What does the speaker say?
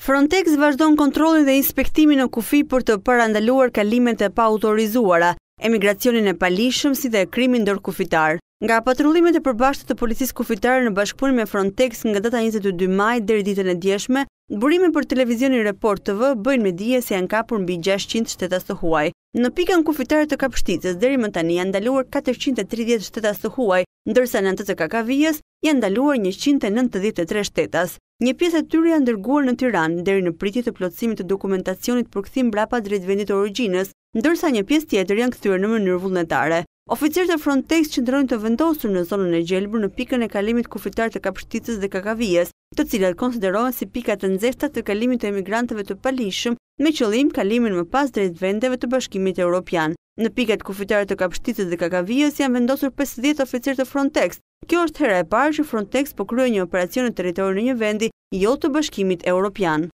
Frontex vazhdon kontrolin dhe inspektimin në kufi për të parandaluar kalimet e pa autorizuara, emigracionin e palishëm si dhe krimin dërë kufitar. Nga patrullimet e përbashtë të policisë kufitarë në bashkëpunim e Frontex nga data 22 maj dhe rritën e djeshme, burime për televizionin report të vë bëjnë me dje se janë kapur mbi 600 shtetas të huaj. Në pikën kufitarë të kapështitës, deri më tani janë ndaluar 430 shtetas të huaj, ndërsa në të të kakavijës janë ndaluar 193 shtetas. Një pjesë e tyre janë dërguar në Tiranë deri në pritje të plotësimit të dokumentacionit për kthim brapa drejt vendit të origjinës, ndërsa një pjesë tjetër janë kthyer në mënyrë vullnetare. Oficerët e Frontex që ndronin të vendosur në zonën e gjelbër në pikën e kalimit kufitar të Kapshticës dhe Kakavijës, të cilat konsiderohen si pika të nxehta të kalimit të emigrantëve të palishëm, me qëllim kalimin më pas drejt vendeve të Bashkimit Evropian. Në pikat kufitare të Kapshticës dhe Kakavijës janë vendosur 50 oficerë të Frontex. Kjo është hera e parë që Frontex po kryen një operacion në territorin e një vendi jo të bashkimit europian